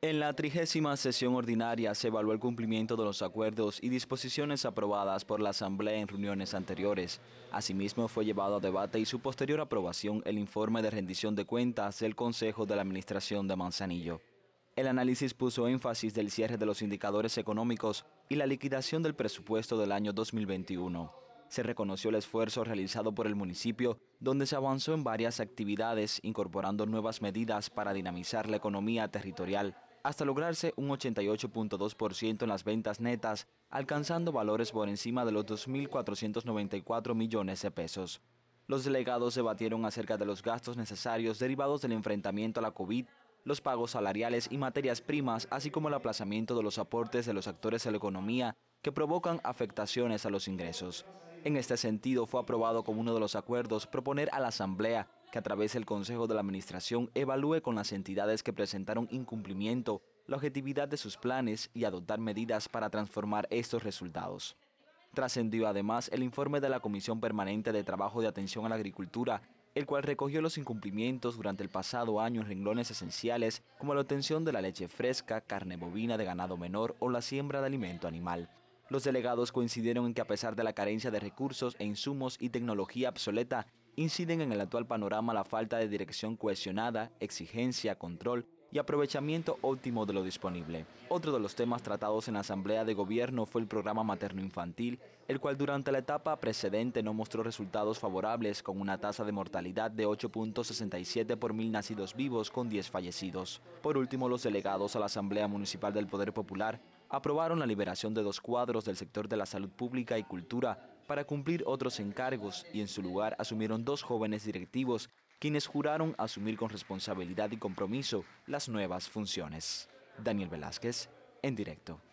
En la trigésima sesión ordinaria se evaluó el cumplimiento de los acuerdos y disposiciones aprobadas por la Asamblea en reuniones anteriores. Asimismo, fue llevado a debate y su posterior aprobación el informe de rendición de cuentas del Consejo de la Administración de Manzanillo. El análisis puso énfasis del cierre de los indicadores económicos y la liquidación del presupuesto del año 2021. Se reconoció el esfuerzo realizado por el municipio, donde se avanzó en varias actividades, incorporando nuevas medidas para dinamizar la economía territorial hasta lograrse un 88.2% en las ventas netas, alcanzando valores por encima de los 2.494 millones de pesos. Los delegados debatieron acerca de los gastos necesarios derivados del enfrentamiento a la COVID, los pagos salariales y materias primas, así como el aplazamiento de los aportes de los actores de la economía que provocan afectaciones a los ingresos. En este sentido, fue aprobado como uno de los acuerdos proponer a la Asamblea que a través del Consejo de la Administración evalúe con las entidades que presentaron incumplimiento la objetividad de sus planes y adoptar medidas para transformar estos resultados. Trascendió además el informe de la Comisión Permanente de Trabajo de Atención a la Agricultura, el cual recogió los incumplimientos durante el pasado año en renglones esenciales como la obtención de la leche fresca, carne bovina de ganado menor o la siembra de alimento animal. Los delegados coincidieron en que a pesar de la carencia de recursos e insumos y tecnología obsoleta, inciden en el actual panorama la falta de dirección cohesionada, exigencia, control y aprovechamiento óptimo de lo disponible. Otro de los temas tratados en la Asamblea de Gobierno fue el programa materno-infantil, el cual durante la etapa precedente no mostró resultados favorables con una tasa de mortalidad de 8.67 por mil nacidos vivos con 10 fallecidos. Por último, los delegados a la Asamblea Municipal del Poder Popular aprobaron la liberación de dos cuadros del sector de la salud pública y cultura para cumplir otros encargos y en su lugar asumieron dos jóvenes directivos quienes juraron asumir con responsabilidad y compromiso las nuevas funciones. Daniel Velázquez, en directo.